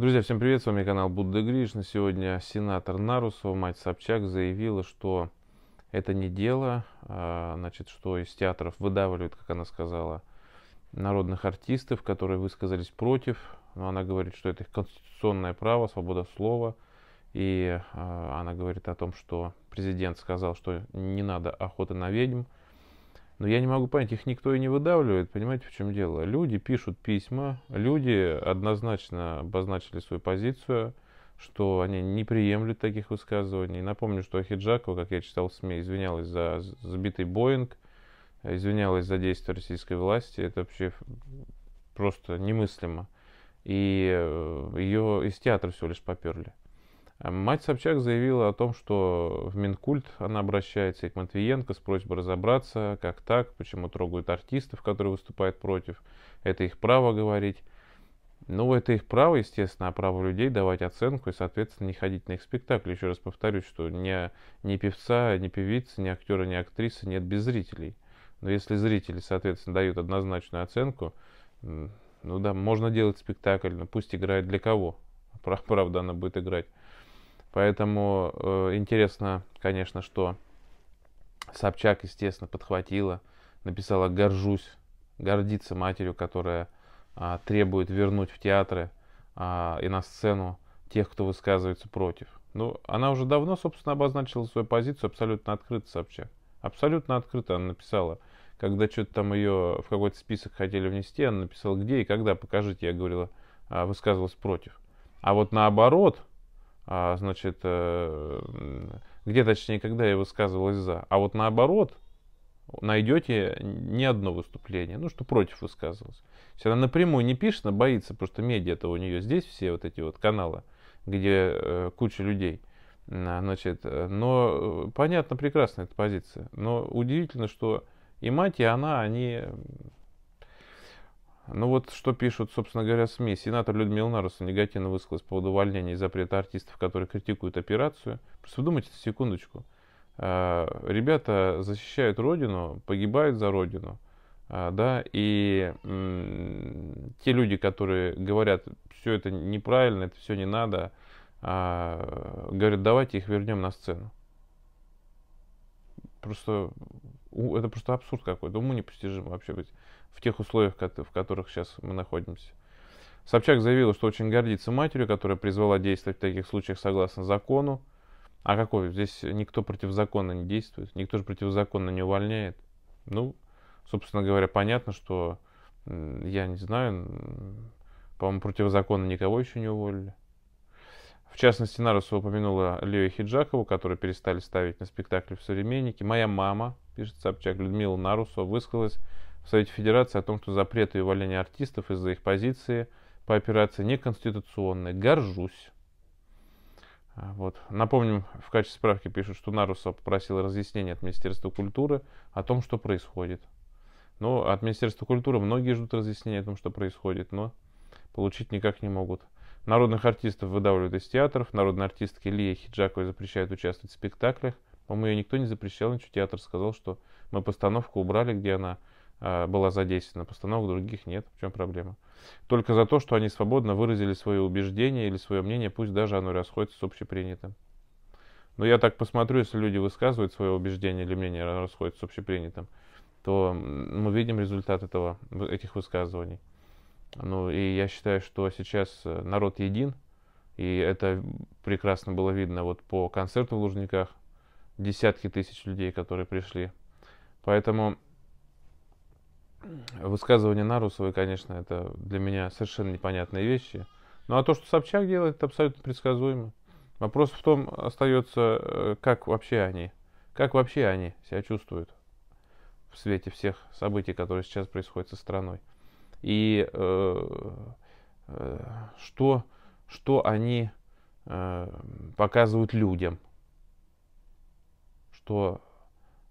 Друзья, всем привет, с вами канал Будда Гришна. Сегодня сенатор Нарусова, мать Собчак, заявила, что это не дело, а, значит, что из театров выдавливают, как она сказала, народных артистов, которые высказались против, но она говорит, что это их конституционное право, свобода слова, и а, она говорит о том, что президент сказал, что не надо охоты на ведьм, но я не могу понять, их никто и не выдавливает, понимаете, в чем дело? Люди пишут письма, люди однозначно обозначили свою позицию, что они не приемлют таких высказываний. Напомню, что Ахиджакова, как я читал в СМИ, извинялась за сбитый Боинг, извинялась за действия российской власти. Это вообще просто немыслимо. И э, ее из театра всего лишь поперли. Мать Собчак заявила о том, что в Минкульт она обращается и к Матвиенко с просьбой разобраться, как так, почему трогают артистов, которые выступают против. Это их право говорить. Ну, это их право, естественно, а право людей давать оценку и, соответственно, не ходить на их спектакли. Еще раз повторюсь, что ни, ни певца, ни певицы, ни актера, ни актрисы нет без зрителей. Но если зрители, соответственно, дают однозначную оценку, ну да, можно делать спектакль, но пусть играет для кого. Правда, она будет играть. Поэтому э, интересно, конечно, что Собчак, естественно, подхватила, написала «Горжусь», гордится матерью, которая э, требует вернуть в театры э, и на сцену тех, кто высказывается против. Ну, она уже давно, собственно, обозначила свою позицию абсолютно открыто, Собчак. Абсолютно открыто она написала. Когда что-то там ее в какой-то список хотели внести, она написала, где и когда, покажите. Я говорила, а, высказывалась против. А вот наоборот, а, значит, э, где точнее, когда я высказывалась за. А вот наоборот, найдете ни одно выступление, ну, что против высказывалось. То есть она напрямую не пишет, она боится, потому что медиа это у нее здесь все вот эти вот каналы, где э, куча людей. А, значит, э, но э, понятно прекрасная эта позиция. Но удивительно, что и мать, и она, они ну вот что пишут, собственно говоря, СМИ. Сенатор Людмила Нарусу негативно высказалась по поводу увольнения и запрета артистов, которые критикуют операцию. Просто вдумайтесь на секундочку. А, ребята защищают родину, погибают за родину. А, да, и те люди, которые говорят, все это неправильно, это все не надо, а, говорят, давайте их вернем на сцену. Просто это просто абсурд какой-то, уму непостижимо вообще быть в тех условиях, в которых сейчас мы находимся. Собчак заявила, что очень гордится матерью, которая призвала действовать в таких случаях согласно закону. А какой? Здесь никто против закона не действует, никто же против закона не увольняет. Ну, собственно говоря, понятно, что я не знаю, по-моему, против закона никого еще не уволили. В частности, Нарусова упомянула Лео Хиджакову, которую перестали ставить на спектакле в «Современнике». «Моя мама», пишет Собчак, Людмила Нарусова, высказалась в Совете Федерации о том, что запреты и увольнение артистов из-за их позиции по операции неконституционны. Горжусь. А, вот. Напомним, в качестве справки пишут, что Нарусова попросила разъяснения от Министерства культуры о том, что происходит. Но ну, от Министерства культуры многие ждут разъяснения о том, что происходит, но получить никак не могут. Народных артистов выдавливают из театров, народной артистке Лия Хиджаковой запрещают участвовать в спектаклях. По-моему, ее никто не запрещал, ничего театр сказал, что мы постановку убрали, где она э, была задействована. Постановок других нет, в чем проблема? Только за то, что они свободно выразили свое убеждение или свое мнение, пусть даже оно расходится с общепринятым. Но я так посмотрю, если люди высказывают свое убеждение или мнение расходится с общепринятым, то мы видим результат этого, этих высказываний. Ну, и я считаю, что сейчас э, народ един, и это прекрасно было видно вот по концерту в Лужниках. Десятки тысяч людей, которые пришли. Поэтому высказывания Нарусовой, конечно, это для меня совершенно непонятные вещи. Ну а то, что Собчак делает, это абсолютно предсказуемо. Вопрос в том остается, э, как вообще они, как вообще они себя чувствуют в свете всех событий, которые сейчас происходят со страной и э, э, что, что они э, показывают людям. Что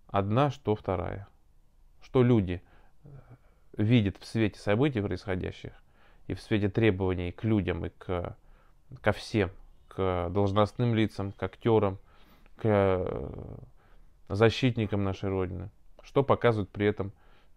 одна, что вторая. Что люди э, видят в свете событий происходящих и в свете требований к людям и к, ко всем, к должностным лицам, к актерам, к э, защитникам нашей Родины. Что показывают при этом